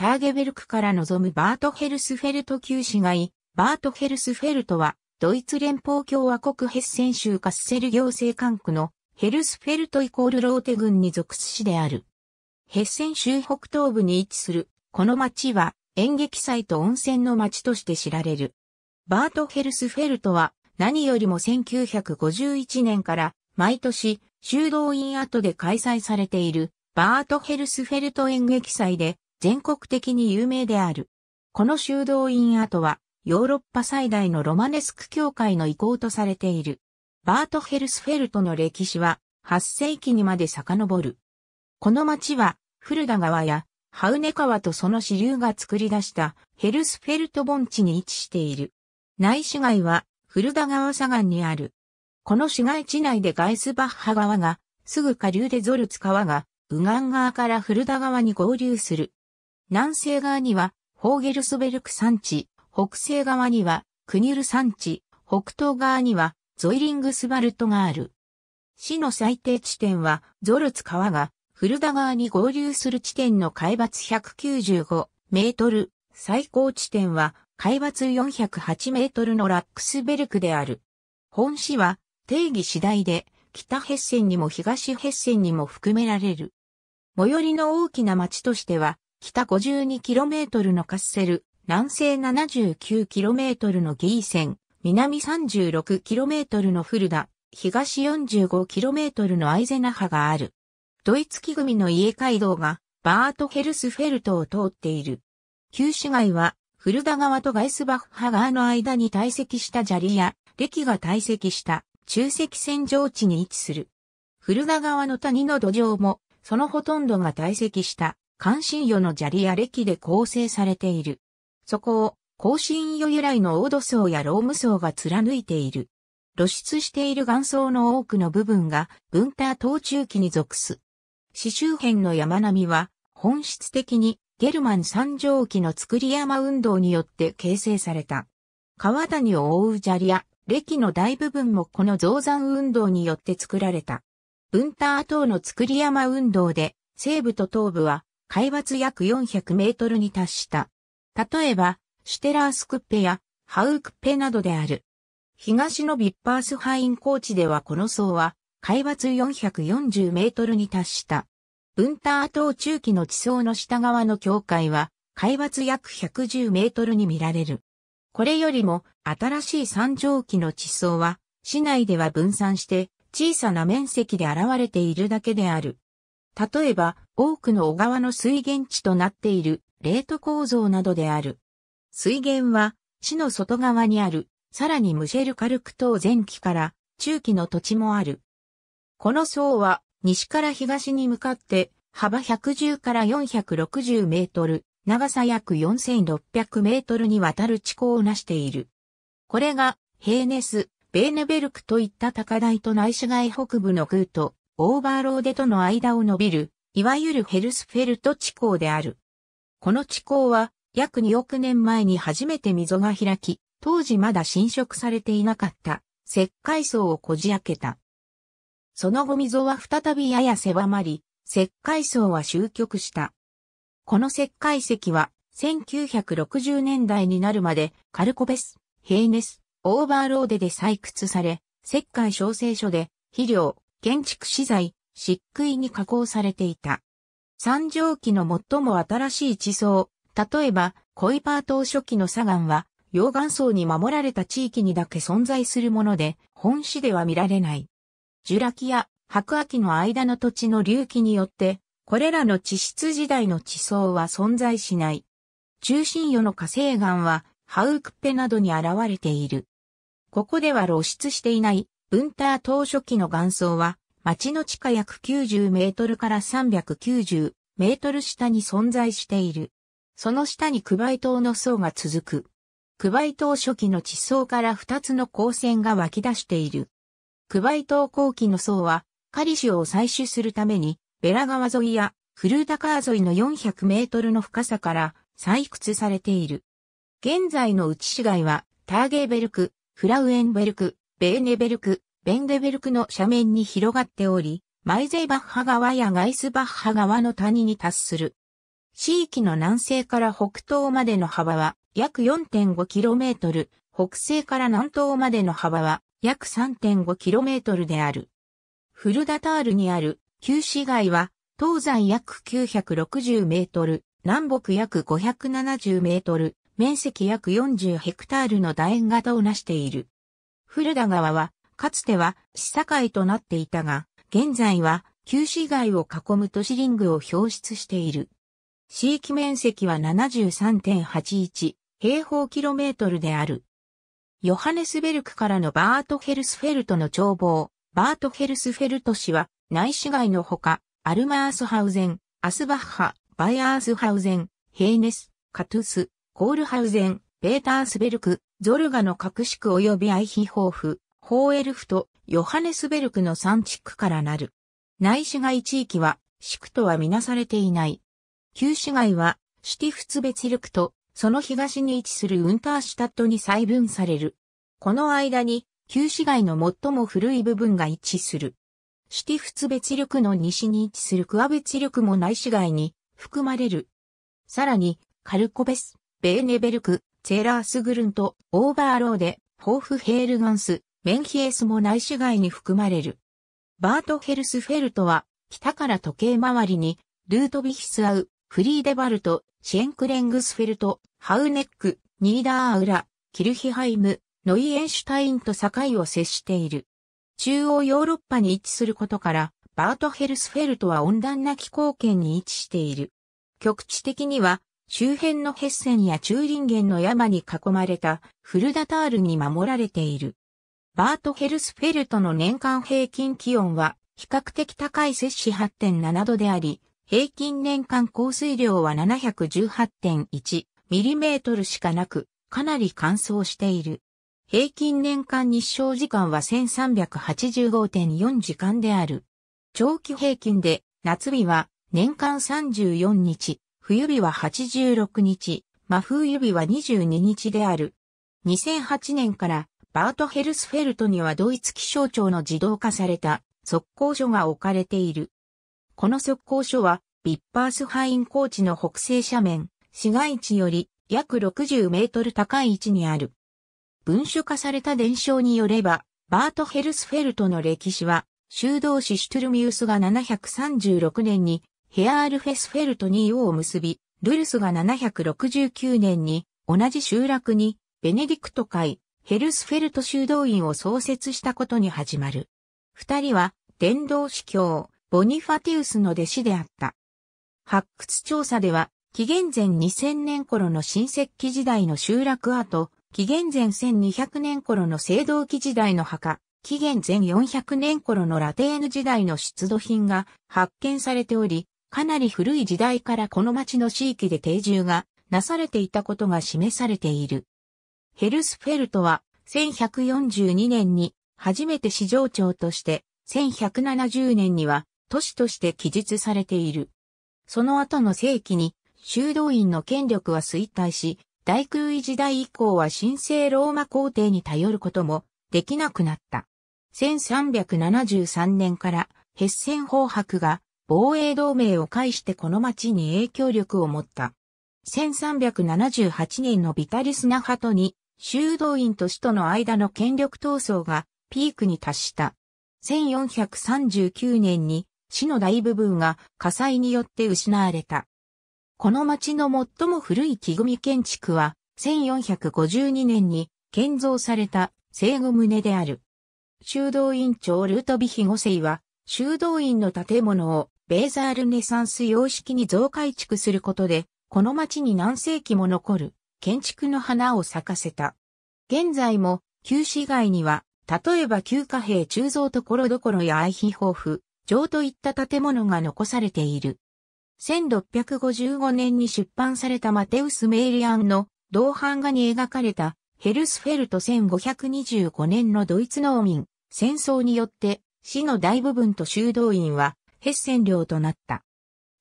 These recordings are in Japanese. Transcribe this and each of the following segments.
ターゲベルクから望むバートヘルスフェルト旧市街、バートヘルスフェルトは、ドイツ連邦共和国ヘッセン州カッセル行政管区のヘルスフェルトイコールローテ郡に属す市である。ヘッセン州北東部に位置する、この町は演劇祭と温泉の町として知られる。バートヘルスフェルトは何よりも1951年から毎年修道院跡で開催されているバートヘルスフェルト演劇祭で全国的に有名である。この修道院跡は、ヨーロッパ最大のロマネスク教会の遺構とされている。バートヘルスフェルトの歴史は、8世紀にまで遡る。この町は、フルダ川や、ハウネ川とその支流が作り出したヘルスフェルト盆地に位置している。内市街はフルダ川左岸にある。この市街地内でガイスバッハ川が、すぐ下流でゾルツ川が、ウガン川からフルダ川に合流する。南西側には、ホーゲルスベルク山地、北西側には、クニル山地、北東側には、ゾイリングスバルトがある。市の最低地点は、ゾルツ川が、フルダ川に合流する地点の海抜195メートル、最高地点は、海抜408メートルのラックスベルクである。本市は、定義次第で、北ヘッセンにも東ヘッセンにも含められる。最寄りの大きな町としては、北 52km のカッセル、南西 79km のギーセン、南 36km のフルダ、東 45km のアイゼナハがある。ドイツ木組の家街道がバートヘルスフェルトを通っている。旧市街はフルダ川とガイスバッハ川の間に堆積した砂利や歴が堆積した中積線上地に位置する。フルダ川の谷の土壌もそのほとんどが堆積した関心与の砂利や歴で構成されている。そこを、甲信与由来の黄土層やローム層が貫いている。露出している岩層の多くの部分が、文太東中期に属す。市周辺の山並みは、本質的に、ゲルマン三条期の作り山運動によって形成された。川谷を覆う砂利や、歴の大部分もこの増山運動によって作られた。文太等の作り山運動で、西部と東部は海抜約400メートルに達した。例えば、シュテラースクッペやハウクッペなどである。東のビッパースハイン高地ではこの層は海抜440メートルに達した。ブンター島中期の地層の下側の境界は海抜約110メートルに見られる。これよりも新しい山上期の地層は市内では分散して小さな面積で現れているだけである。例えば、多くの小川の水源地となっているレート構造などである。水源は、市の外側にある、さらにムシェルカルク島前期から中期の土地もある。この層は、西から東に向かって、幅110から460メートル、長さ約4600メートルにわたる地高を成している。これが、ヘーネス、ベーネベルクといった高台と内市街北部のーとオーバーローデとの間を伸びるいわゆるヘルスフェルト地溝である。この地溝は約2億年前に初めて溝が開き、当時まだ侵食されていなかった石灰層をこじ開けた。その後溝は再びやや狭まり、石灰層は終局した。この石灰石は1960年代になるまでカルコベス、ヘイネス、オーバーローデで採掘され、石灰調整所で肥料、建築資材、漆喰に加工されていた。三畳紀の最も新しい地層、例えば、コイパー島初期の砂岩は、溶岩層に守られた地域にだけ存在するもので、本市では見られない。ジュラ紀や白亜紀の間の土地の隆起によって、これらの地質時代の地層は存在しない。中心夜の火星岩は、ハウクッペなどに現れている。ここでは露出していない、ブンター島初期の岩層は、町の地下約90メートルから390メートル下に存在している。その下にクバイ島の層が続く。クバイ島初期の地層から2つの光線が湧き出している。クバイ島後期の層は、カリシを採取するために、ベラ川沿いやフルータ川沿いの400メートルの深さから採掘されている。現在の内市街は、ターゲーベルク、フラウエンベルク、ベーネベルク、ベンデベルクの斜面に広がっており、マイゼイバッハ川やガイスバッハ川の谷に達する。地域の南西から北東までの幅は約 4.5km、北西から南東までの幅は約 3.5km である。フルダタールにある旧市街は東西約960メートル、南北約570メートル、面積約40ヘクタールの楕円型を成している。フルダ川はかつては市境となっていたが、現在は旧市街を囲む都市リングを表出している。地域面積は73.81平方キロメートルである。ヨハネスベルクからのバートヘルスフェルトの眺望、バートヘルスフェルト市は内市街のほか、アルマースハウゼン、アスバッハ、バイアースハウゼン、ヘーネス、カトゥス、コールハウゼン、ベータースベルク、ゾルガの各地及びアイヒホーフ、ホーエルフとヨハネスベルクの3地区からなる。内市街地域は、市区とはみなされていない。旧市街は、シティフツベツルクと、その東に位置するウンターシュタットに細分される。この間に、旧市街の最も古い部分が位置する。シティフツベツルクの西に位置するクアベツルクも内市街に含まれる。さらに、カルコベス、ベーネベルク、ツェラースグルント、オーバーローで、ホーフヘールガンス、メンヒエスも内市街に含まれる。バートヘルスフェルトは、北から時計回りに、ルートビヒスアウ、フリーデバルト、シェンクレングスフェルト、ハウネック、ニーダーアウラ、キルヒハイム、ノイエンシュタインと境を接している。中央ヨーロッパに位置することから、バートヘルスフェルトは温暖な気候圏に位置している。局地的には、周辺のヘッセンやチューリンゲンの山に囲まれたフルダタールに守られている。バートヘルスフェルトの年間平均気温は比較的高い摂氏8.7度であり、平均年間降水量は718.1ミリメートルしかなく、かなり乾燥している。平均年間日照時間は1385.4時間である。長期平均で夏日は年間34日、冬日は86日、真冬日は22日である。2008年からバートヘルスフェルトにはドイツ気象庁の自動化された測候所が置かれている。この測候所は、ビッパースハイン高地の北西斜面、市街地より約60メートル高い位置にある。文書化された伝承によれば、バートヘルスフェルトの歴史は、修道士シュトゥルミウスが736年にヘアールフェスフェルトに王を結び、ルルスが769年に同じ集落にベネディクト会ヘルスフェルト修道院を創設したことに始まる。二人は、伝道司教、ボニファティウスの弟子であった。発掘調査では、紀元前2000年頃の新石器時代の集落跡、紀元前1200年頃の青銅器時代の墓、紀元前400年頃のラテーヌ時代の出土品が発見されており、かなり古い時代からこの町の地域で定住がなされていたことが示されている。ヘルスフェルトは1142年に初めて市場長として1170年には都市として記述されている。その後の世紀に修道院の権力は衰退し、大空位時代以降は神聖ローマ皇帝に頼ることもできなくなった。1373年からヘッセン法白が防衛同盟を介してこの町に影響力を持った。1378年のビタリスナハトに修道院と使徒の間の権力闘争がピークに達した。1439年に市の大部分が火災によって失われた。この町の最も古い木組建築は1452年に建造された生後宗である。修道院長ルートビヒ五世は修道院の建物をベーザールネサンス様式に増改築することで、この町に何世紀も残る建築の花を咲かせた。現在も、旧市街には、例えば旧貨幣鋳造ところどころや愛妃豊富、城といった建物が残されている。1655年に出版されたマテウス・メイリアンの銅版画に描かれたヘルスフェルト1525年のドイツ農民、戦争によって市の大部分と修道院はヘッセン領となった。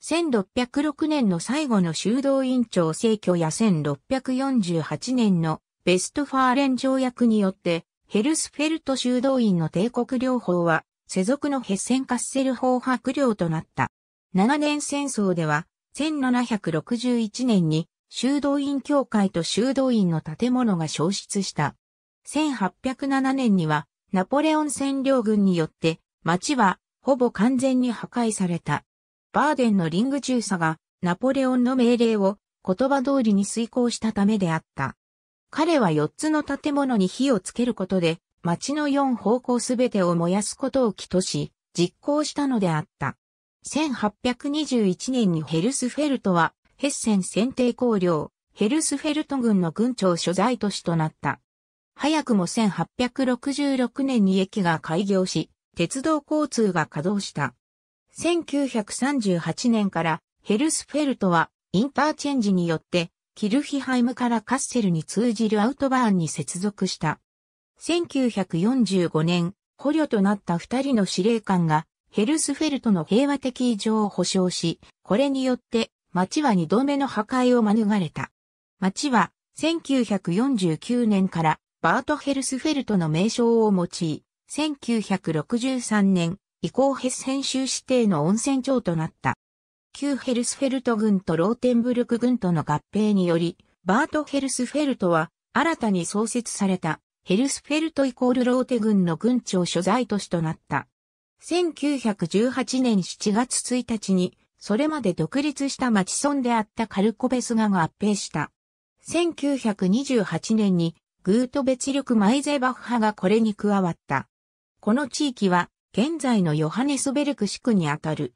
1606年の最後の修道院長制挙や1648年のベストファーレン条約によってヘルスフェルト修道院の帝国療法は世俗のヘッセンカッセル法白領となった。七年戦争では1761年に修道院協会と修道院の建物が消失した。1807年にはナポレオン占領軍によって街はほぼ完全に破壊された。バーデンのリング中佐がナポレオンの命令を言葉通りに遂行したためであった。彼は4つの建物に火をつけることで、町の4方向すべてを燃やすことを起とし、実行したのであった。1821年にヘルスフェルトは、ヘッセン選定公領、ヘルスフェルト軍の軍長所在都市となった。早くも1866年に駅が開業し、鉄道交通が稼働した。1938年からヘルスフェルトはインターチェンジによってキルヒハイムからカッセルに通じるアウトバーンに接続した。1945年、捕虜となった二人の司令官がヘルスフェルトの平和的異常を保障し、これによって町は二度目の破壊を免れた。町は1949年からバートヘルスフェルトの名称を用い、1963年以降ヘス編集指定の温泉町となった。旧ヘルスフェルト軍とローテンブルク軍との合併により、バートヘルスフェルトは新たに創設されたヘルスフェルトイコールローテ軍の軍庁所在都市となった。1918年7月1日に、それまで独立した町村であったカルコベスガが合併した。1928年にグート別力マイゼバッハがこれに加わった。この地域は現在のヨハネスベルク市区にあたる。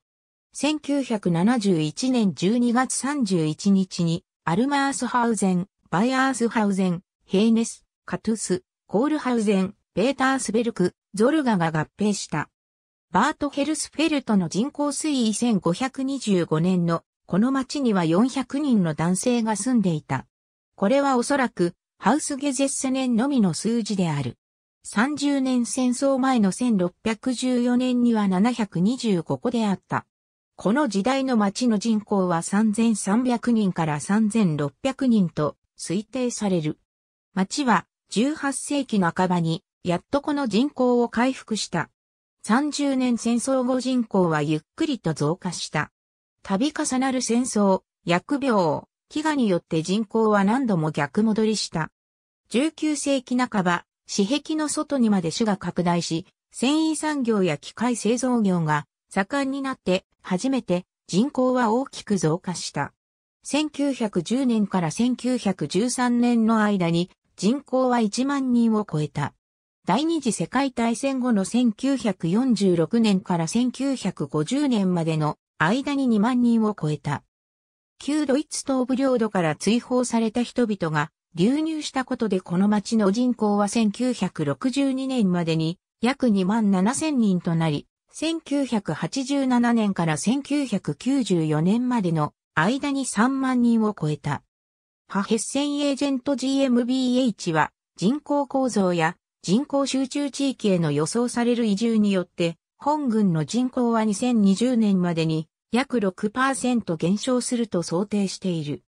1971年12月31日に、アルマースハウゼン、バイアースハウゼン、ヘーネス、カトゥス、コールハウゼン、ペータースベルク、ゾルガが合併した。バートヘルスフェルトの人口推移1525年のこの町には400人の男性が住んでいた。これはおそらくハウスゲゼッセ年のみの数字である。30年戦争前の1614年には725個であった。この時代の町の人口は3300人から3600人と推定される。町は18世紀半ばにやっとこの人口を回復した。30年戦争後人口はゆっくりと増加した。度重なる戦争、疫病、飢餓によって人口は何度も逆戻りした。19世紀半ば、市壁の外にまで種が拡大し、繊維産業や機械製造業が盛んになって初めて人口は大きく増加した。1910年から1913年の間に人口は1万人を超えた。第二次世界大戦後の1946年から1950年までの間に2万人を超えた。旧ドイツ東部領土から追放された人々が流入したことでこの町の人口は1962年までに約2万7千人となり、1987年から1994年までの間に3万人を超えた。ハヘッセンエージェント GmbH は人口構造や人口集中地域への予想される移住によって、本軍の人口は2020年までに約6%減少すると想定している。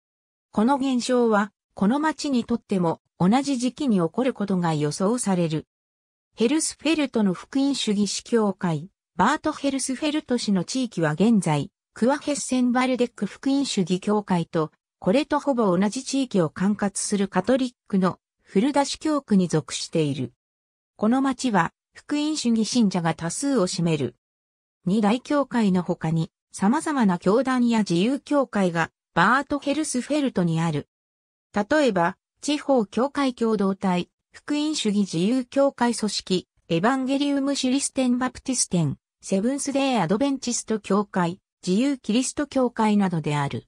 この減少はこの町にとっても同じ時期に起こることが予想される。ヘルスフェルトの福音主義司教会、バート・ヘルスフェルト市の地域は現在、クワヘッセンバルデック福音主義教会と、これとほぼ同じ地域を管轄するカトリックのフルダ市教区に属している。この町は、福音主義信者が多数を占める。二大教会の他に、様々な教団や自由教会が、バート・ヘルスフェルトにある。例えば、地方教会共同体、福音主義自由教会組織、エヴァンゲリウム・シリステン・バプティステン、セブンスデー・アドベンチスト教会、自由キリスト教会などである。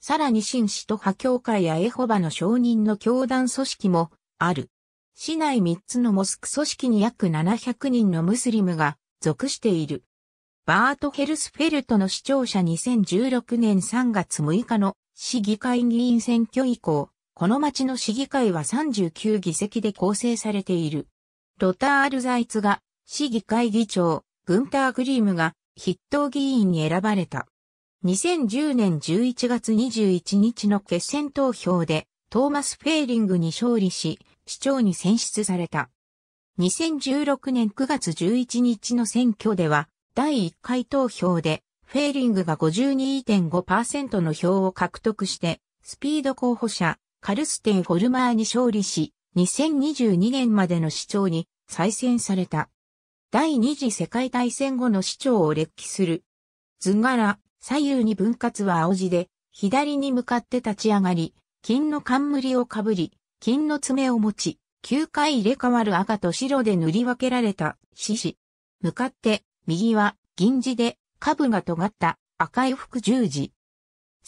さらに新使徒派教会やエホバの証人の教団組織もある。市内3つのモスク組織に約700人のムスリムが属している。バート・ヘルスフェルトの視聴者2016年3月6日の市議会議員選挙以降、この町の市議会は39議席で構成されている。ロター・アルザイツが市議会議長、グンター・グリームが筆頭議員に選ばれた。2010年11月21日の決選投票でトーマス・フェーリングに勝利し、市長に選出された。2016年9月11日の選挙では、第1回投票で、フェーリングが52.5%の票を獲得して、スピード候補者、カルステン・ホルマーに勝利し、2022年までの市長に再選された。第二次世界大戦後の市長を歴記する。図柄、左右に分割は青字で、左に向かって立ち上がり、金の冠をかぶり、金の爪を持ち、9回入れ替わる赤と白で塗り分けられた獅子。向かって、右は銀字で、下部が尖った赤い服十字。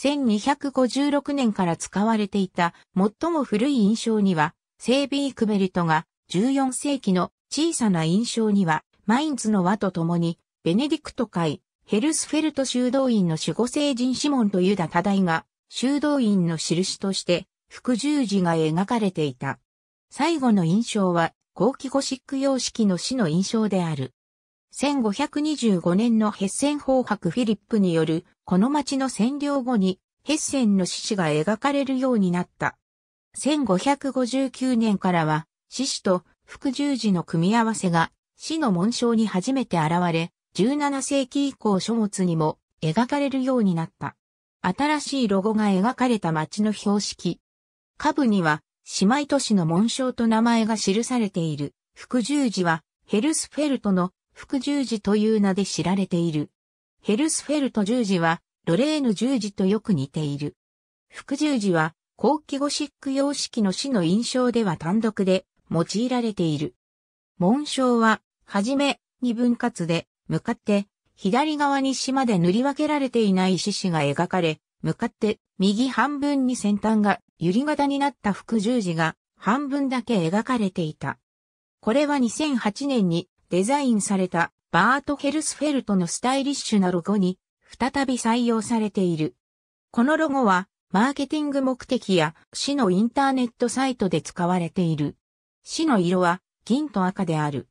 1256年から使われていた最も古い印象には、セービークベルトが14世紀の小さな印象には、マインツの輪と共に、ベネディクト会、ヘルスフェルト修道院の守護聖人シモンとユダ多大が、修道院の印として、副十字が描かれていた。最後の印象は、後期ゴシック様式の死の印象である。1525年のヘッセン法白フィリップによる、この町の占領後に、ヘッセンの獅子が描かれるようになった。1559年からは、獅子と副十字の組み合わせが、死の紋章に初めて現れ、17世紀以降書物にも描かれるようになった。新しいロゴが描かれた町の標識。下部には、姉妹都市の紋章と名前が記されている。副十字は、ヘルスフェルトの福十字という名で知られている。ヘルスフェルト十字は、ロレーヌ十字とよく似ている。福十字は、後期ゴシック様式の死の印象では単独で用いられている。紋章は、はじめに分割で、向かって、左側に島で塗り分けられていない獅子が描かれ、向かって右半分に先端がゆり型になった副十字が半分だけ描かれていた。これは2008年にデザインされたバート・ヘルスフェルトのスタイリッシュなロゴに再び採用されている。このロゴはマーケティング目的や市のインターネットサイトで使われている。市の色は銀と赤である。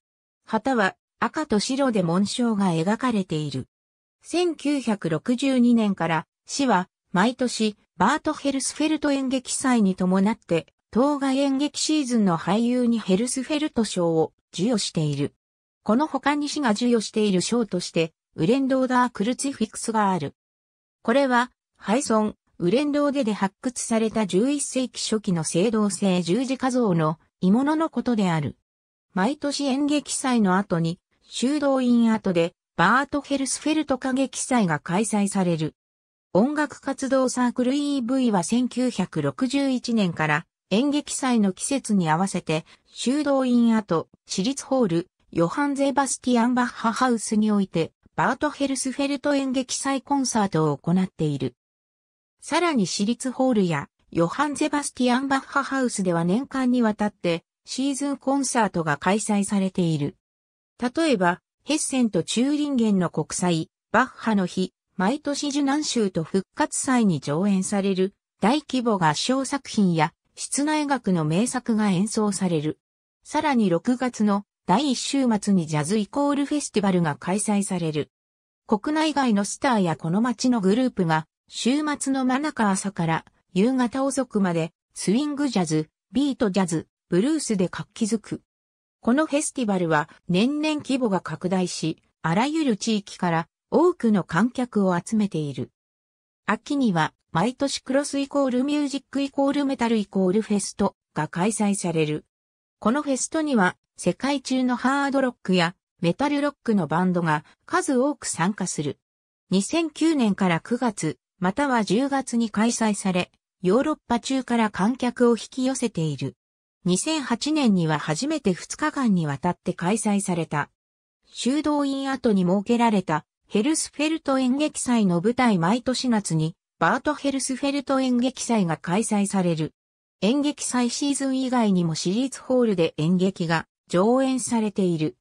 旗は赤と白で紋章が描かれている。1962年から市は毎年バート・ヘルスフェルト演劇祭に伴って当該演劇シーズンの俳優にヘルスフェルト賞を授与している。この他に市が授与している賞として、ウレンドーダークルチフィクスがある。これは、ソン、ウレンドーデで発掘された11世紀初期の青銅製十字架像の鋳物のことである。毎年演劇祭の後に、修道院跡で、バートヘルスフェルト歌劇祭が開催される。音楽活動サークル EV は1961年から演劇祭の季節に合わせて修道院跡、私立ホール、ヨハン・ゼバスティアン・バッハハウスにおいて、バート・ヘルスフェルト演劇祭コンサートを行っている。さらに私立ホールや、ヨハン・ゼバスティアン・バッハハウスでは年間にわたって、シーズンコンサートが開催されている。例えば、ヘッセンとチューリンゲンの国際、バッハの日、毎年受難州と復活祭に上演される、大規模合唱作品や、室内楽の名作が演奏される。さらに6月の第1週末にジャズイコールフェスティバルが開催される。国内外のスターやこの街のグループが、週末の真中朝から夕方遅くまで、スウィングジャズ、ビートジャズ、ブルースで活気づく。このフェスティバルは年々規模が拡大し、あらゆる地域から多くの観客を集めている。秋には毎年クロスイコールミュージックイコールメタルイコールフェストが開催される。このフェストには世界中のハードロックやメタルロックのバンドが数多く参加する。2009年から9月、または10月に開催され、ヨーロッパ中から観客を引き寄せている。2008年には初めて2日間にわたって開催された。修道院跡に設けられたヘルスフェルト演劇祭の舞台毎年夏にバートヘルスフェルト演劇祭が開催される。演劇祭シーズン以外にも私立ホールで演劇が上演されている。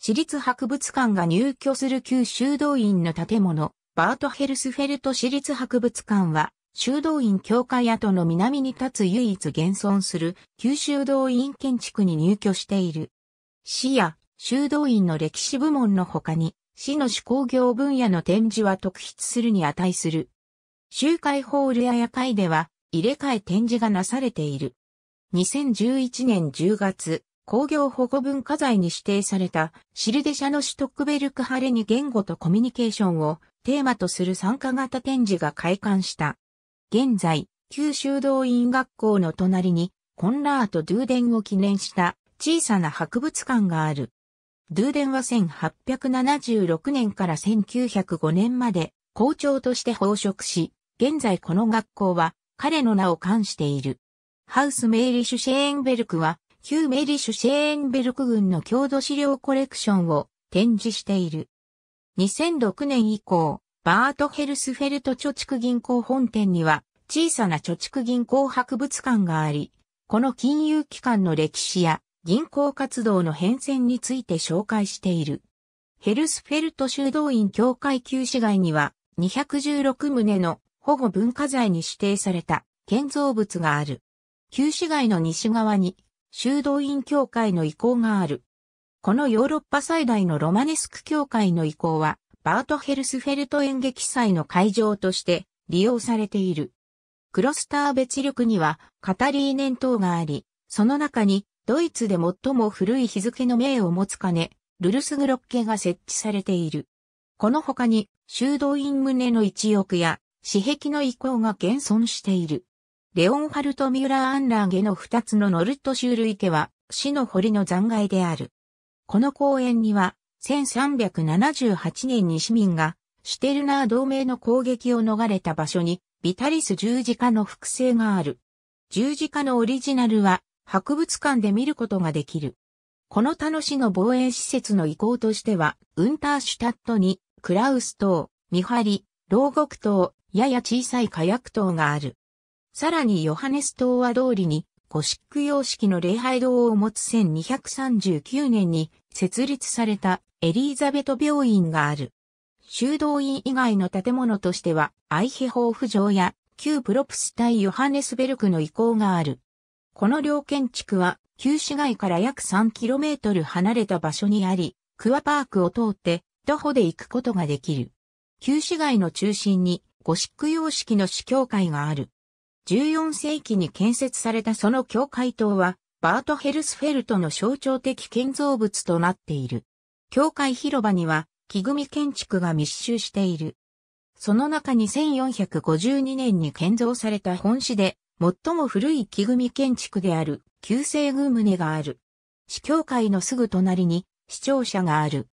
私立博物館が入居する旧修道院の建物、バートヘルスフェルト私立博物館は、修道院教会跡の南に立つ唯一現存する旧修道院建築に入居している。市や修道院の歴史部門の他に、市の手工業分野の展示は特筆するに値する。集会ホールや夜会では、入れ替え展示がなされている。2011年10月、工業保護文化財に指定されたシルデ社のシュトックベルクハレに言語とコミュニケーションをテーマとする参加型展示が開館した。現在、九州道院学校の隣にコンラート・ドゥーデンを記念した小さな博物館がある。ドゥーデンは1876年から1905年まで校長として奉職し、現在この学校は彼の名を冠している。ハウス・メイリシュ・シェーンベルクは、旧メイリシュ・シェーンベルク軍の郷土資料コレクションを展示している。2006年以降、バートヘルスフェルト貯蓄銀行本店には小さな貯蓄銀行博物館があり、この金融機関の歴史や銀行活動の変遷について紹介している。ヘルスフェルト修道院教会旧市街には216棟の保護文化財に指定された建造物がある。旧市街の西側に修道院教会の遺構がある。このヨーロッパ最大のロマネスク教会の遺構はバートヘルスフェルト演劇祭の会場として利用されている。クロスター別力にはカタリー年等があり、その中にドイツで最も古い日付の名を持つ金、ルルスグロッケが設置されている。この他に修道院棟の一翼や死壁の遺構が現存している。レオンハルト・ミュラー・アンラーゲの二つのノルット州類家は、死の堀の残骸である。この公園には、1378年に市民が、シュテルナー同盟の攻撃を逃れた場所に、ビタリス十字架の複製がある。十字架のオリジナルは、博物館で見ることができる。この他の市の防衛施設の遺構としては、ウンターシュタットに、クラウス島、ミハリ、牢獄島、やや小さい火薬塔がある。さらにヨハネス塔は通りに、ゴシック様式の礼拝堂を持つ1239年に設立されたエリーザベト病院がある。修道院以外の建物としては、アイヒホーフ城や旧プロプス対ヨハネスベルクの遺構がある。この両建築は、旧市街から約 3km 離れた場所にあり、クワパークを通って、徒歩で行くことができる。旧市街の中心に、ゴシック様式の主教会がある。14世紀に建設されたその教会塔は、バートヘルスフェルトの象徴的建造物となっている。教会広場には、木組建築が密集している。その中に1452年に建造された本市で、最も古い木組建築である、旧西群棟がある。市教会のすぐ隣に、市庁舎がある。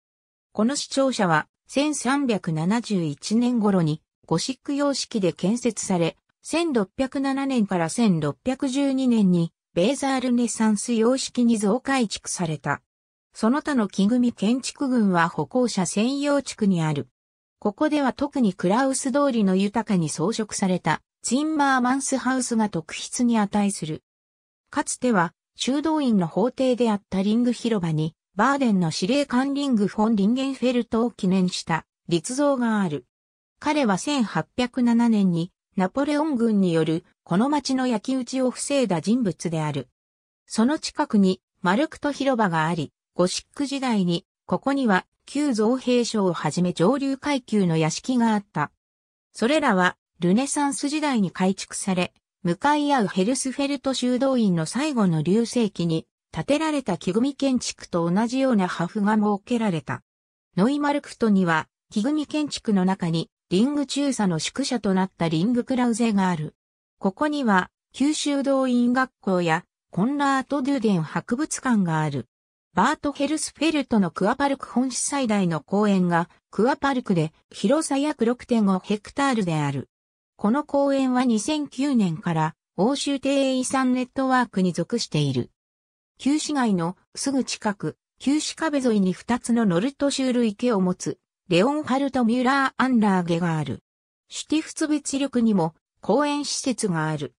この市庁舎は、1371年頃に、ゴシック様式で建設され、1607年から1612年にベーザールネサンス様式に増改築された。その他の木組建築群は歩行者専用地区にある。ここでは特にクラウス通りの豊かに装飾されたツインマーマンスハウスが特筆に値する。かつては修道院の法廷であったリング広場にバーデンの司令官リングフォン・リンゲンフェルトを記念した立像がある。彼は1807年にナポレオン軍によるこの町の焼き討ちを防いだ人物である。その近くにマルクト広場があり、ゴシック時代にここには旧造兵所をはじめ上流階級の屋敷があった。それらはルネサンス時代に改築され、向かい合うヘルスフェルト修道院の最後の流星期に建てられた木組建築と同じような破風が設けられた。ノイマルクトには木組建築の中にリング中佐の宿舎となったリングクラウゼがある。ここには、九州動員学校や、コンラート・デュデン博物館がある。バート・ヘルスフェルトのクアパルク本市最大の公園が、クアパルクで、広さ約6.5ヘクタールである。この公園は2009年から、欧州庭園遺産ネットワークに属している。旧市街のすぐ近く、旧市壁沿いに2つのノルトシュール池を持つレオンハルト・ミュラー・アンラーゲがある。シュティフツベ力にも公園施設がある。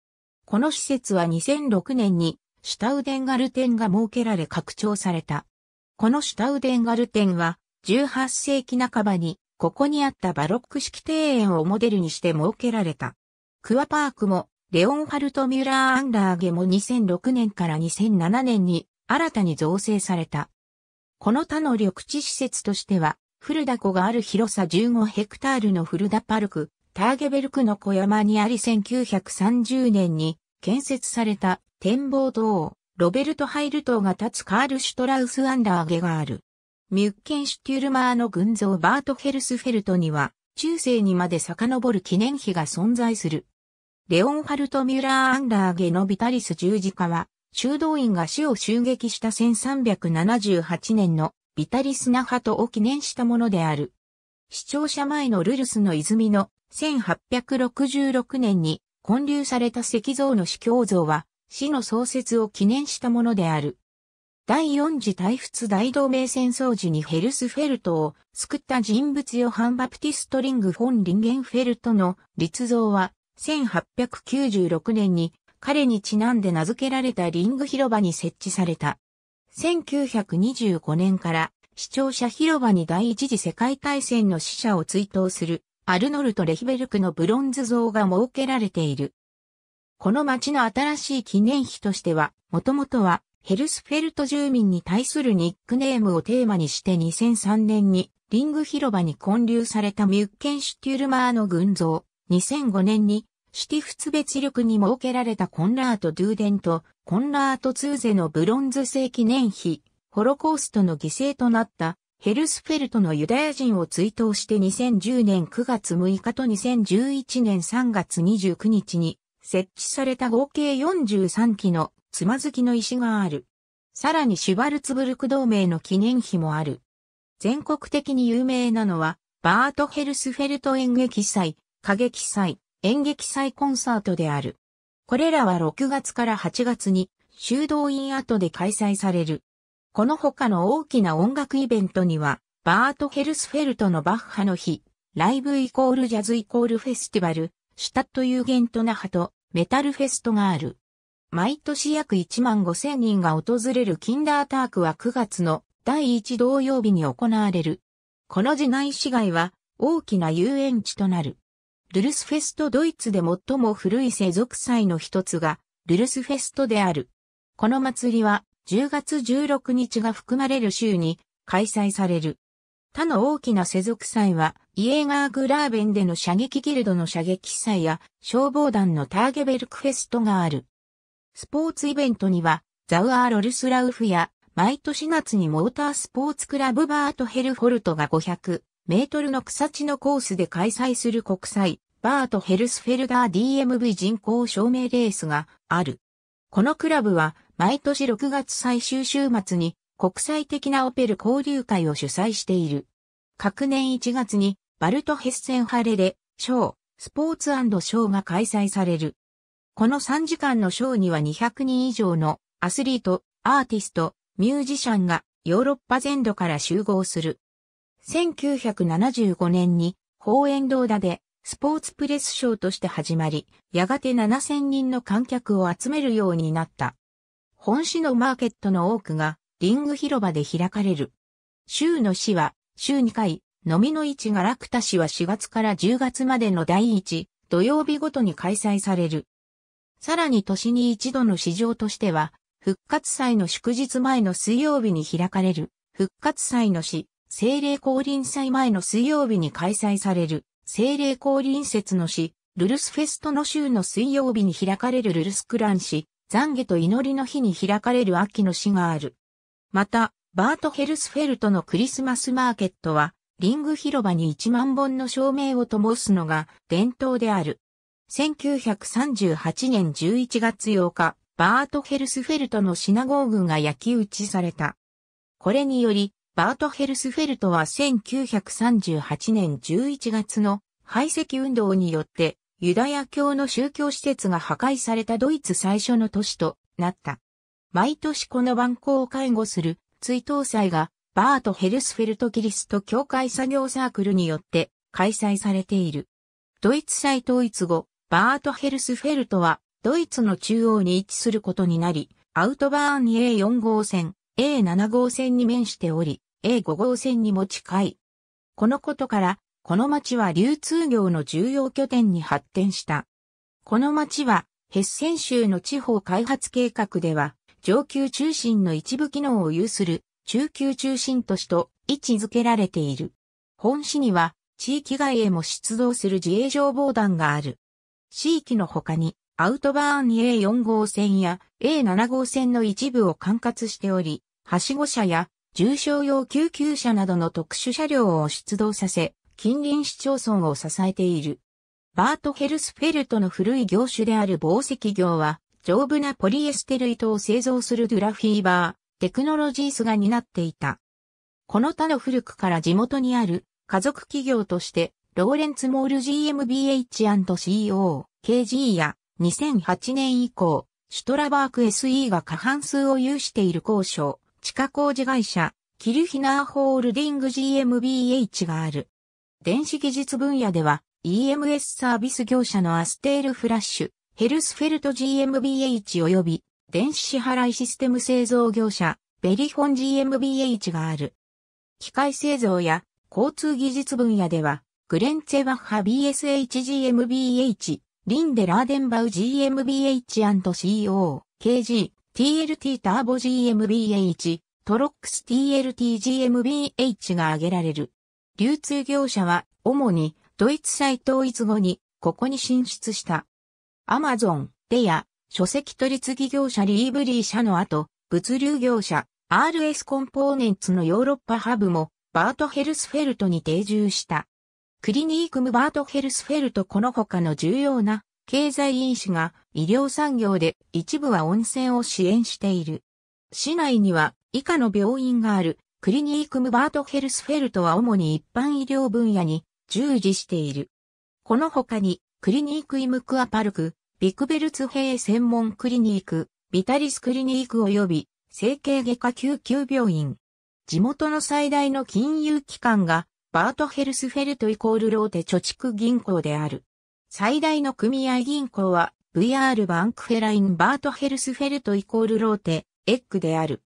この施設は2006年にシュタウデンガルテンが設けられ拡張された。このシュタウデンガルテンは18世紀半ばにここにあったバロック式庭園をモデルにして設けられた。クアパークもレオンハルト・ミュラー・アンラーゲも2006年から2007年に新たに造成された。この他の緑地施設としては古田湖がある広さ15ヘクタールの古田パルク、ターゲベルクの小山にあり1930年に建設された展望塔、ロベルト・ハイル塔が立つカール・シュトラウス・アンダーゲがある。ミュッケンシュテュルマーの群像バート・ヘルスフェルトには、中世にまで遡る記念碑が存在する。レオンハルト・ミュラー・アンダーゲのビタリス十字架は、修道院が死を襲撃した1378年のビタリスナハトを記念したものである。視聴者前のルルスの泉の1866年に建立された石像の司教像は、死の創設を記念したものである。第四次大仏大同盟戦争時にヘルスフェルトを救った人物ヨハン・バプティストリング・フォン・リンゲンフェルトの立像は、1896年に彼にちなんで名付けられたリング広場に設置された。1925年から視聴者広場に第一次世界大戦の死者を追悼するアルノルト・レヒベルクのブロンズ像が設けられている。この町の新しい記念碑としては、もともとはヘルスフェルト住民に対するニックネームをテーマにして2003年にリング広場に建立されたミュッケンシュテュルマーの群像、2005年にシティフツ別力に設けられたコンラート・ドゥーデンとコンラート・ツーゼのブロンズ世紀念碑、ホロコーストの犠牲となったヘルスフェルトのユダヤ人を追悼して2010年9月6日と2011年3月29日に設置された合計43基のつまずきの石がある。さらにシュバルツブルク同盟の記念碑もある。全国的に有名なのは、バートヘルスフェルト演劇祭、歌劇祭、演劇祭コンサートである。これらは6月から8月に修道院跡で開催される。この他の大きな音楽イベントには、バート・ヘルスフェルトのバッハの日、ライブイコールジャズイコールフェスティバル、シュタット・ユーゲント・ナハとメタルフェストがある。毎年約1万5千人が訪れるキンダータークは9月の第1同曜日に行われる。この時内市街は大きな遊園地となる。ルルスフェストドイツで最も古い世俗祭の一つが、ルルスフェストである。この祭りは、10月16日が含まれる週に開催される。他の大きな世俗祭は、イエーガーグラーベンでの射撃ギルドの射撃祭や、消防団のターゲベルクフェストがある。スポーツイベントには、ザウアー・ロルスラウフや、毎年夏にモータースポーツクラブバート・ヘルフォルトが500、メートルの草地のコースで開催する国際バートヘルスフェルダー DMV 人口証明レースがある。このクラブは毎年6月最終週末に国際的なオペル交流会を主催している。各年1月にバルトヘッセンハレレ、ショー、スポーツショーが開催される。この3時間のショーには200人以上のアスリート、アーティスト、ミュージシャンがヨーロッパ全土から集合する。1975年に、法円堂田で、スポーツプレスショーとして始まり、やがて7000人の観客を集めるようになった。本市のマーケットの多くが、リング広場で開かれる。州の市は、週2回、のみの市が楽田市は4月から10月までの第1、土曜日ごとに開催される。さらに年に一度の市場としては、復活祭の祝日前の水曜日に開かれる、復活祭の市、聖霊降臨祭前の水曜日に開催される、聖霊降臨節の詩、ルルスフェストの週の水曜日に開かれるルルスクラン詩、懺悔と祈りの日に開かれる秋の詩がある。また、バートヘルスフェルトのクリスマスマーケットは、リング広場に1万本の照明を灯すのが伝統である。1938年11月8日、バートヘルスフェルトのシナゴーグが焼き打ちされた。これにより、バートヘルスフェルトは1938年11月の排斥運動によってユダヤ教の宗教施設が破壊されたドイツ最初の都市となった。毎年この番号を介護する追悼祭がバートヘルスフェルトキリスト教会作業サークルによって開催されている。ドイツ祭統一後、バートヘルスフェルトはドイツの中央に位置することになり、アウトバーン A4 号線、A7 号線に面しており、A5 号線にも近い。このことから、この町は流通業の重要拠点に発展した。この町は、ヘッセン州の地方開発計画では、上級中心の一部機能を有する中級中心都市と位置づけられている。本市には、地域外へも出動する自衛消防団がある。地域の他に、アウトバーン A4 号線や A7 号線の一部を管轄しており、はしご車や重症用救急車などの特殊車両を出動させ、近隣市町村を支えている。バートヘルスフェルトの古い業種である紡績業は、丈夫なポリエステル糸を製造するドゥラフィーバー、テクノロジースが担っていた。この他の古くから地元にある家族企業として、ローレンツ・モール GmbH&CO、KG や2008年以降、シュトラバーク SE が過半数を有している交渉、地下工事会社、キルヒナーホールディング GmbH がある。電子技術分野では、EMS サービス業者のアステールフラッシュ、ヘルスフェルト GmbH 及び、電子支払いシステム製造業者、ベリフォン GmbH がある。機械製造や交通技術分野では、グレンツェバッハ BSH GmbH、リンデ・ラーデンバウ GmbH&CO、KG、TLT ターボ GMBH、トロックス TLT GMBH が挙げられる。流通業者は、主に、ドイツ再統一後に、ここに進出した。アマゾン、レア、書籍取次業者リーブリー社の後、物流業者、RS コンポーネンツのヨーロッパハブも、バートヘルスフェルトに定住した。クリニークムバートヘルスフェルトこの他の重要な経済因子が医療産業で一部は温泉を支援している。市内には以下の病院があるクリニークムバートヘルスフェルトは主に一般医療分野に従事している。この他にクリニークイムクアパルク、ビクベルツ兵専門クリニーク、ビタリスクリニーク及び整形外科救急病院。地元の最大の金融機関がバートヘルスフェルトイコールローテ貯蓄銀行である。最大の組合銀行は VR バンクフェラインバートヘルスフェルトイコールローテ、エッグである。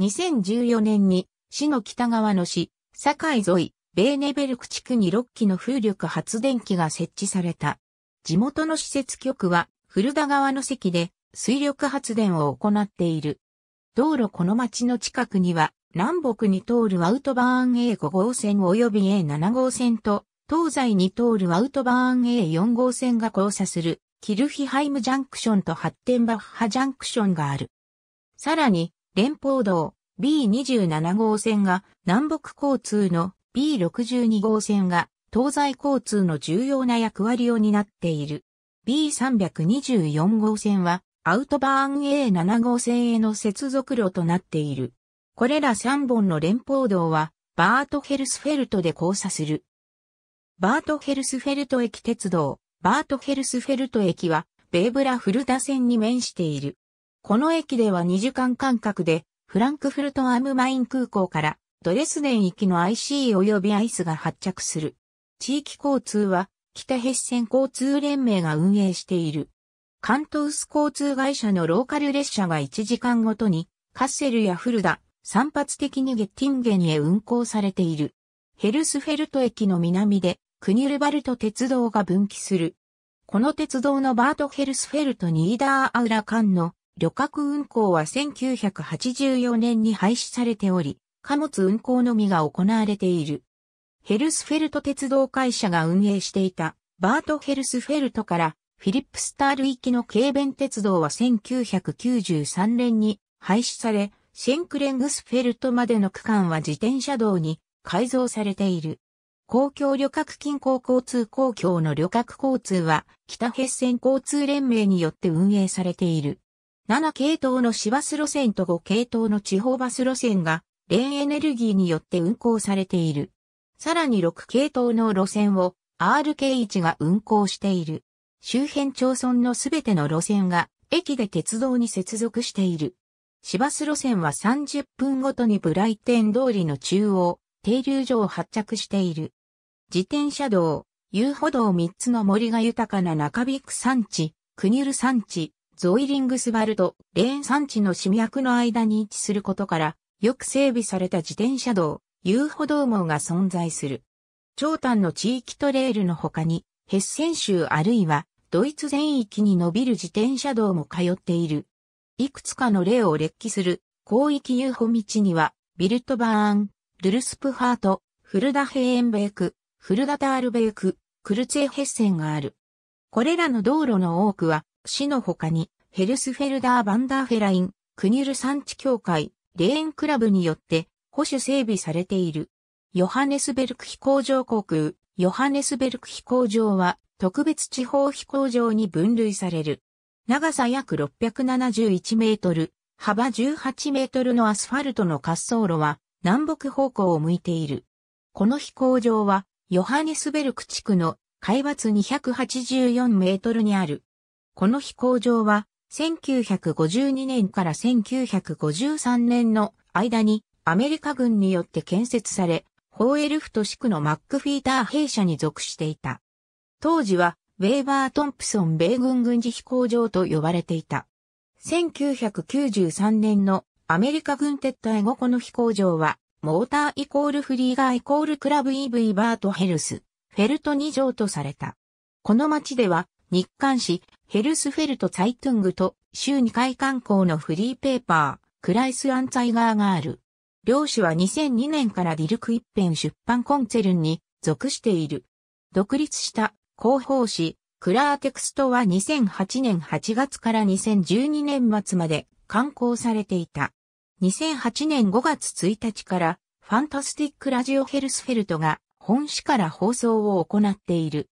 2014年に、市の北側の市、境沿い、ベーネベルク地区に6基の風力発電機が設置された。地元の施設局は、古田川の席で、水力発電を行っている。道路この町の近くには、南北に通るアウトバーン A5 号線及び A7 号線と、東西に通るアウトバーン A4 号線が交差するキルヒハイムジャンクションとハッテンバッハジャンクションがある。さらに、連邦道 B27 号線が南北交通の B62 号線が東西交通の重要な役割を担っている。B324 号線はアウトバーン A7 号線への接続路となっている。これら3本の連邦道はバートヘルスフェルトで交差する。バートヘルスフェルト駅鉄道バートヘルスフェルト駅は、ベーブラフルダ線に面している。この駅では2時間間隔で、フランクフルトアームマイン空港からドレスデン行きの IC 及びアイスが発着する。地域交通は北ヘッセン交通連盟が運営している。関東ス交通会社のローカル列車が1時間ごとにカッセルやフルダ、散発的にゲッティンゲンへ運行されている。ヘルスフェルト駅の南でクニルバルト鉄道が分岐する。この鉄道のバートヘルスフェルトニーダーアウラ間の旅客運行は1984年に廃止されており、貨物運行のみが行われている。ヘルスフェルト鉄道会社が運営していたバートヘルスフェルトからフィリップスタール行きの軽便鉄道は1993年に廃止され、シェンクレングスフェルトまでの区間は自転車道に改造されている。公共旅客近郊交通公共の旅客交通は、北ヘッセン交通連盟によって運営されている。7系統の市バス路線と5系統の地方バス路線が、レーンエネルギーによって運行されている。さらに6系統の路線を RK1 が運行している。周辺町村のすべての路線が駅で鉄道に接続している。市バス路線は30分ごとにブライテン通りの中央、停留所を発着している。自転車道、遊歩道三つの森が豊かな中ビク山地、クニュル山地、ゾイリングスバルト、レーン山地の市脈の間に位置することから、よく整備された自転車道、遊歩道網が存在する。長短の地域トレイルの他に、ヘッセン州あるいはドイツ全域に伸びる自転車道も通っている。いくつかの例を列記する広域遊歩道には、ビルトバーン、ルルスプハート、フルダヘーエンベーク、フルガタールベーク、クルツェヘッセンがある。これらの道路の多くは、市の他に、ヘルスフェルダー・バンダーフェライン、クニュル産地協会、レーンクラブによって、保守整備されている。ヨハネスベルク飛行場航空、ヨハネスベルク飛行場は、特別地方飛行場に分類される。長さ約671メートル、幅18メートルのアスファルトの滑走路は、南北方向を向いている。この飛行場は、ヨハネスベルク地区の海抜284メートルにある。この飛行場は、1952年から1953年の間にアメリカ軍によって建設され、ホーエルフト地区のマックフィーター兵舎に属していた。当時は、ウェーバー・トンプソン米軍軍事飛行場と呼ばれていた。1993年のアメリカ軍撤退後この飛行場はモーターイコールフリーガーイコールクラブ EV バートヘルス、フェルト2乗とされた。この町では、日刊誌、ヘルスフェルト・ツァイトングと、週2回観光のフリーペーパー、クライス・アンツァイガーがある。両氏は2002年からディルク一辺出版コンツェルンに属している。独立した広報誌、クラーテクストは2008年8月から2012年末まで刊行されていた。2008年5月1日からファンタスティック・ラジオ・ヘルスフェルトが本市から放送を行っている。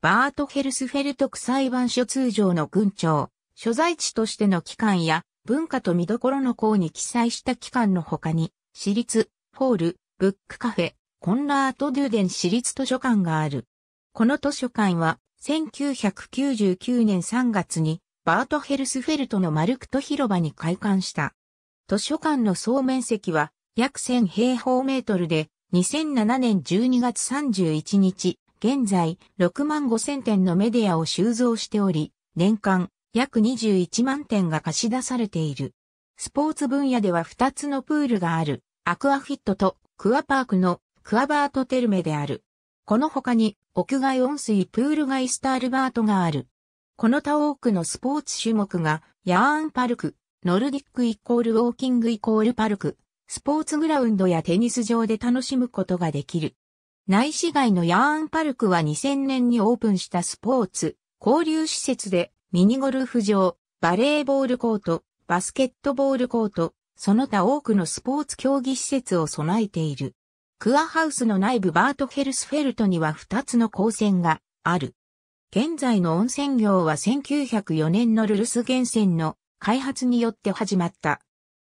バート・ヘルスフェルト区裁判所通常の郡長、所在地としての機関や文化と見どころの項に記載した機関の他に、私立、ホール、ブックカフェ、コンラート・デューデン私立図書館がある。この図書館は、1999年3月に、バート・ヘルスフェルトのマルクト広場に開館した。図書館の総面積は約1000平方メートルで、2007年12月31日、現在6万5000点のメディアを収蔵しており、年間約21万点が貸し出されている。スポーツ分野では2つのプールがある、アクアフィットとクアパークのクアバートテルメである。この他に屋外温水プール外スタールバートがある。この他多くのスポーツ種目がヤーンパルク、ノルディックイコールウォーキングイコールパルク、スポーツグラウンドやテニス場で楽しむことができる。内市街のヤーンパルクは2000年にオープンしたスポーツ、交流施設でミニゴルフ場、バレーボールコート、バスケットボールコート、その他多くのスポーツ競技施設を備えている。クアハウスの内部バートヘルスフェルトには2つの光線がある。現在の温泉業は1904年のルルス源泉の開発によって始まった。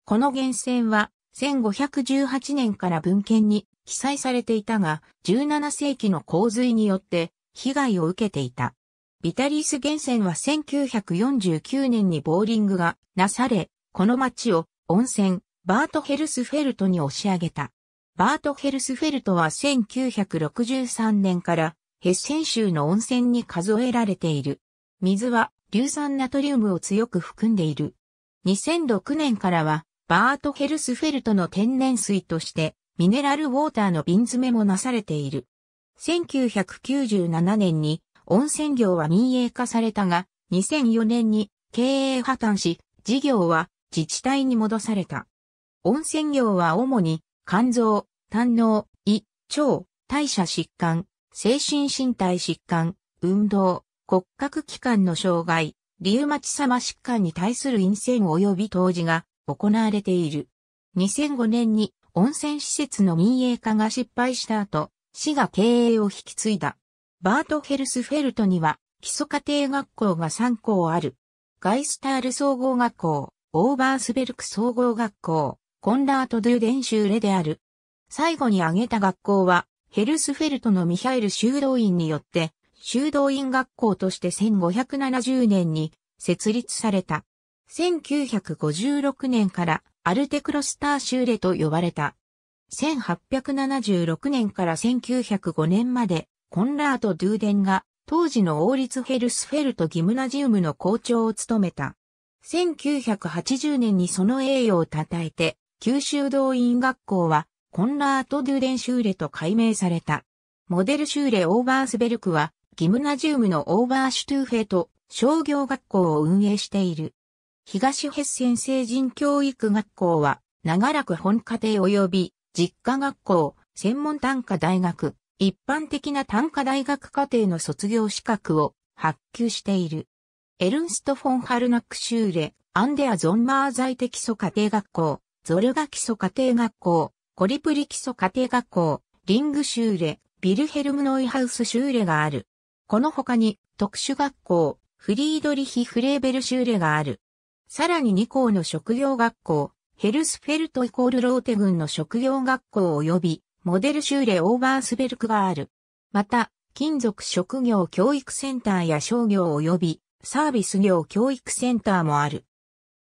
この源泉は1518年から文献に記載されていたが、17世紀の洪水によって被害を受けていた。ビタリース源泉は1949年にボーリングがなされ、この町を温泉、バートヘルスフェルトに押し上げた。バートヘルスフェルトは1963年からヘッセン州の温泉に数えられている。水は硫酸ナトリウムを強く含んでいる。2006年からは、バートヘルスフェルトの天然水として、ミネラルウォーターの瓶詰めもなされている。1997年に温泉業は民営化されたが、2004年に経営破綻し、事業は自治体に戻された。温泉業は主に肝臓、胆脳、胃、腸、代謝疾患、精神身体疾患、運動、骨格器官の障害、リウマチ様疾患に対する陰線及び当時が行われている。2005年に温泉施設の民営化が失敗した後、市が経営を引き継いだ。バートヘルスフェルトには基礎家庭学校が3校ある。ガイスタール総合学校、オーバースベルク総合学校、コンラート・ドゥ・デンシューレである。最後に挙げた学校は、ヘルスフェルトのミハイル修道院によって修道院学校として1570年に設立された。1956年からアルテクロスターシューレと呼ばれた。1876年から1905年までコンラート・ドゥーデンが当時の王立ヘルスフェルト・ギムナジウムの校長を務めた。1980年にその栄誉を称えて、九州道院学校はコンラート・ドゥーデン・シューレと改名された。モデルシューレ・オーバースベルクはギムナジウムのオーバーシュトゥーフェと商業学校を運営している。東ヘッセン成人教育学校は、長らく本家庭及び実家学校、専門単科大学、一般的な単科大学課程の卒業資格を発給している。エルンスト・フォン・ハルナック・シューレ、アンデア・ゾンマー在的基礎家庭学校、ゾルガ基礎家庭学校、コリプリ基礎家庭学校、リング・シューレ、ビルヘルム・ノイハウス・シューレがある。この他に特殊学校、フリードリヒ・フレーベルシューレがある。さらに2校の職業学校、ヘルスフェルトイコールローテ軍の職業学校及びモデルシューレ・オーバースベルクがある。また、金属職業教育センターや商業及びサービス業教育センターもある。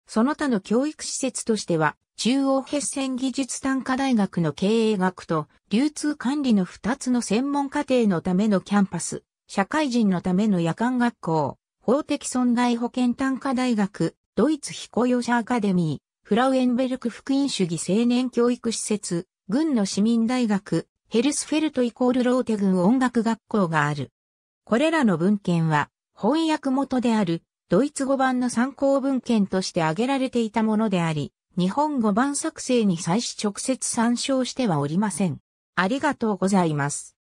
その他の教育施設としては、中央ヘッセン技術短科大学の経営学と流通管理の2つの専門課程のためのキャンパス、社会人のための夜間学校、法的損害保険単科大学、ドイツ非雇用者アカデミー、フラウエンベルク福音主義青年教育施設、軍の市民大学、ヘルスフェルトイコールローテ軍音楽学校がある。これらの文献は翻訳元であるドイツ語版の参考文献として挙げられていたものであり、日本語版作成に際し直接参照してはおりません。ありがとうございます。